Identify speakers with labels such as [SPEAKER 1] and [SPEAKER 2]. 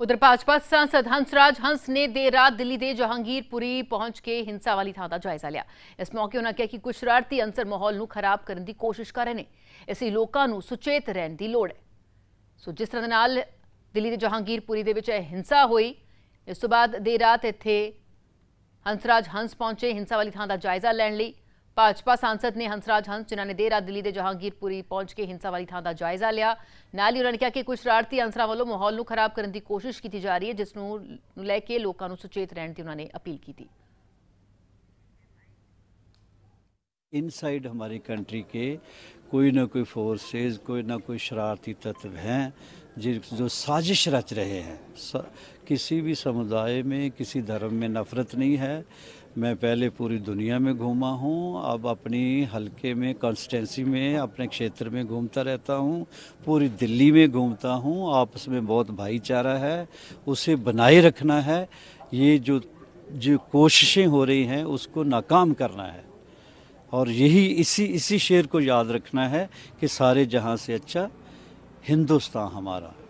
[SPEAKER 1] उधर भाजपा सांसद हंसराज हंस ने देर रात दिल्ली के जहांगीरपुरी पहुंच के हिंसा वाली थान का जायजा लिया इस मौके उन्होंने कहा कि कुछ शरारती अंसर माहौल को खराब करने की कोशिश कर रहे हैं इसे लोगों सुचेत रहने की लड़ है सो जिस तरह दिल्ली के जहांगीरपुरी के हिंसा हुई इस तो बाद देर रात इतने हंसराज हंस पहुंचे हिंसा वाली थान का जायजा लैन लिया ਭਾਜਪਾ ਸਾਂਸਦ ਨੇ ਹੰਸਰਾਜ ਹੰਸ ਜਿਨ੍ਹਾਂ ਨੇ ਦੇਰਾ ਦਿੱਲੀ ਦੇ ਜਹਾਂਗੀਰਪੁਰੀ ਪਹੁੰਚ ਕੇ ਹਿੰਸਾ ਵਾਲੀ ਥਾਂ ਦਾ ਜਾਇਜ਼ਾ ਲਿਆ ਨਾਲ ਹੀ ਉਹਨਾਂ ਨੇ ਕਿਹਾ ਕਿ ਕੁਝ ਰਾਰਤੀ ਅੰਸਰਾਂ ਵੱਲੋਂ ਮਾਹੌਲ ਨੂੰ ਖਰਾਬ ਕਰਨ ਦੀ ਕੋਸ਼ਿਸ਼ ਕੀਤੀ ਜਾ ਰਹੀ ਹੈ ਜਿਸ ਨੂੰ ਲੈ ਕੇ ਲੋਕਾਂ ਨੂੰ ਸੁਚੇਤ ਰਹਿਣ ਦੀ ਉਹਨਾਂ ਨੇ ਅਪੀਲ ਕੀਤੀ
[SPEAKER 2] ਇਨਸਾਈਡ ਹਮਾਰੀ ਕੰਟਰੀ ਕੇ कोई ना कोई फोर्सेस कोई ना कोई शरारती तत्व हैं जिन जो साजिश रच रहे हैं किसी भी समुदाय में किसी धर्म में नफ़रत नहीं है मैं पहले पूरी दुनिया में घूमा हूँ अब अपनी हलके में कॉन्स्टेंसी में अपने क्षेत्र में घूमता रहता हूँ पूरी दिल्ली में घूमता हूँ आपस में बहुत भाईचारा है उसे बनाए रखना है ये जो जो कोशिशें हो रही हैं उसको नाकाम करना है और यही इसी इसी शेर को याद रखना है कि सारे जहाँ से अच्छा हिंदुस्तान हमारा